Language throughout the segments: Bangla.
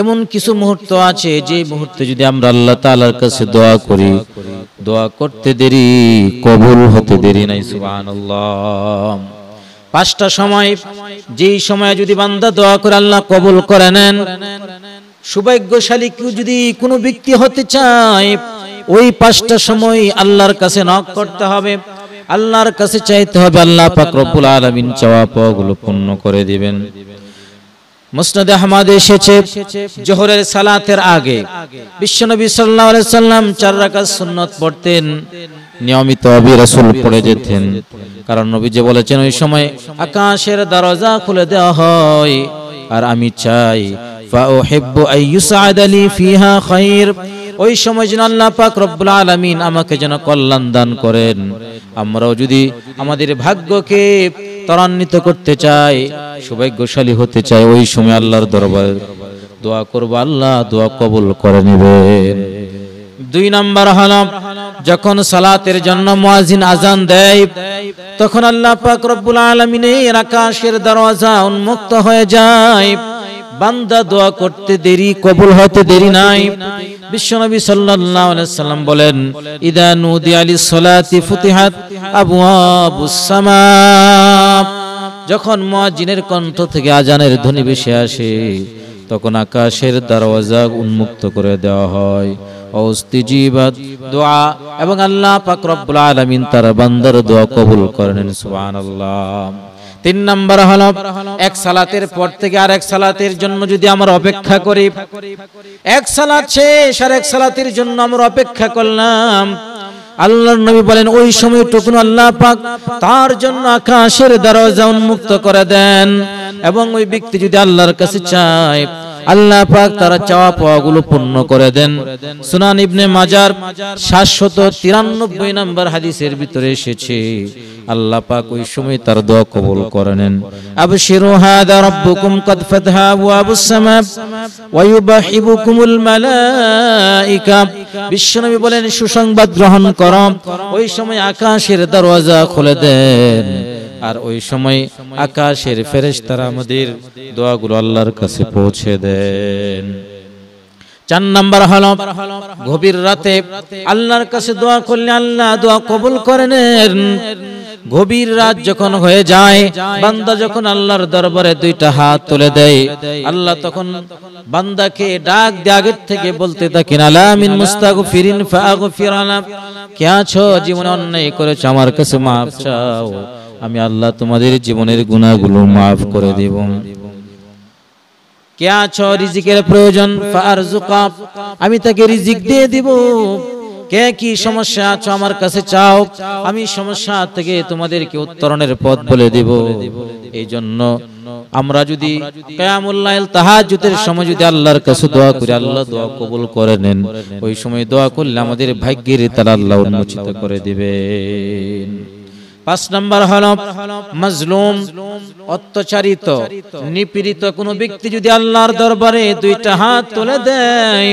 এমন কিছু মুহূর্ত আছে যে মুহূর্তে যদি আমরা আল্লাহ তালার কাছে দোয়া করি দোয়া করতে দেরি কবুল হতে দেরি নাই সুবাহ পাঁচটা সময় যেই সময়ে যদি বান্দা দোয়া করে আল্লাহ কবুল করে নেন সৌভাগ্যশালী কেউ যদি কোনো ব্যক্তি হতে চায় ওই পাঁচটা সময় আল্লাহর কাছে নক করতে হবে আল্লাহর কাছে চাইতে হবে আল্লাহ পাক রব্বুল আলমিন চাওয়া পাওয়াগুলো পূর্ণ করে দিবেন মুসনদ আহমদ এসেছে জোহরের সালাতের আগে বিশ্বনবী সাল্লাহ সাল্লাম চার রাকাত সুন্নত পড়তেন নিয়মিত আবি রাসুল পড়ে যেতেন কারণ নবী যে বলেছেন ওই সময় আকাশের দরজা খুলে দেওয়া হয় আর আমি চাই ফাউহিব্বু আইয়ুসাআদ আলী ফিহা খায়র ওই সময় যেন আল্লাহ পাক রব্বুল আলামিন আমাকে যেন কল্যাণ দান করেন আমরাও যদি আমাদের ভাগ্যকে ত্বরান্বিত করতে চাই সৌভাগ্যশালী হতে চাই ওই সময় আল্লাহর দরবারে দোয়া করব আল্লাহ দোয়া কবুল করে নেবে দুই নাম্বার হলাম যখন সালাতের জন্য মুয়াজিন আজান দেয় তখন আল্লাহ পাক রব্বুল আলামিনের আকাশের দরওয়াজা উন্মুক্ত হয়ে যায় বান্দা দোয়া করতে দেরি কবুল হতে দেরি নাই বিশ্বনবী সাল্লাল্লাহু আলাইহি সাল্লাম বলেন ইদা নুদি লিস সালাতি ফুতিহাত আবওয়াবুস সামা যখন মুয়াজ্জিনের কণ্ঠ থেকে আজানের ধ্বনি ভেসে আসে তখন আকাশের দরওয়াজা উন্মুক্ত করে দেওয়া হয় অস্তিজিবাদ দোয়া এবং আল্লাহ পাক রব্বুল আলামিন তার বান্দার দোয়া কবুল করেন সুবহানাল্লাহ তিন নম্বর হলো এক সালাতের পর থেকে আর এক সালাতের জন্য যদি আমরা অপেক্ষা করি এক সালাত শেষ আর এক সালাতের জন্য আমরা অপেক্ষা করলাম আল্লাহর নবী বলেন ওই সময় টুকুন আল্লাহ পাক তার জন্য আকাশের দ্বারা উন্মুক্ত করে দেন এবং ওই ব্যক্তি যদি আল্লাহর কাছে চায় আল্লাহ পাক তারা চাওয়া পাওয়াগুলো পূর্ণ করে দেন সুনান ইবনে মাজার সাতশত তিরানব্বই নম্বর হাদিসের ভিতরে এসেছে আল্লাহ পাক ওই সময় তার দোয়া কবুল করে নেন আবশিরু হাদা রাব্বুকুম কদ ফাতহা আবওয়াবুস সামা ওয়া ইউবাহিবুকুমুল বিশ্বনবী বলেন সুসংবাদ গ্রহণ করো ওই সময় আকাশের দরওয়াজা খুলে দেন আর ওই সময় আকাশের ফেরেশ ফেরেশতারা আমাদের দোয়াগুলো আল্লাহর কাছে পৌঁছে দেন চার নাম্বার হল গভীর রাতে আল্লাহর কাছে দোয়া করলে আল্লাহ দোয়া কবুল করে নেন গভীর রাত যখন হয়ে যায় বান্দা যখন আল্লাহর দরবারে দুইটা হাত তুলে দেয় আল্লাহ তখন বান্দাকে ডাক দিয়ে আগের থেকে বলতে থাকেন আলামিন মুস্তাগফিরিন ফাগফিরানা কে আছো জীবন অন্যায় করেছো আমার কাছে মাফ চাও আমি আল্লাহ তোমাদের জীবনের গুণাগুলো মাফ করে দেব কে আছো রিজিকের প্রয়োজন আমি তাকে রিজিক দিয়ে দিব কে কি সমস্যা আছো আমার কাছে চাও আমি সমস্যা থেকে তোমাদেরকে উত্তরণের পথ বলে দিব এই জন্য আমরা যদি কায়ামুল্লাহ তাহাজুদের সময় যদি আল্লাহর কাছে দোয়া করি আল্লাহ দোয়া কবুল করে নেন ওই সময় দোয়া করলে আমাদের ভাগ্যের তারা আল্লাহ উন্মোচিত করে দিবে পাঁচ নম্বর হল মজলুম অত্যাচারিত নিপীড়িত কোনো ব্যক্তি যদি আল্লাহর দরবারে দুইটা হাত তুলে দেয়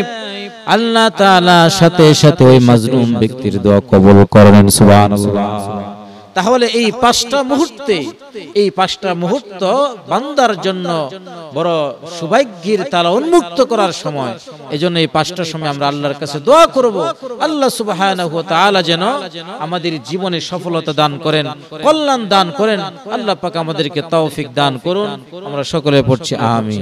আল্লাহ তালা সাথে সাথে ওই মজলুম ব্যক্তির দোয়া কবল করেন সুবাহ তাহলে এই পাঁচটা মুহূর্তে এই পাঁচটা মুহূর্ত বান্দার জন্য বড় সৌভাগ্যের তালা উন্মুক্ত করার সময় এজন্য এই পাঁচটা সময় আমরা আল্লাহর কাছে দোয়া করব আল্লাহ সুবাহ যেন আমাদের জীবনে সফলতা দান করেন কল্যাণ দান করেন আল্লাহ পাক আমাদেরকে তৌফিক দান করুন আমরা সকলে পড়ছি আমি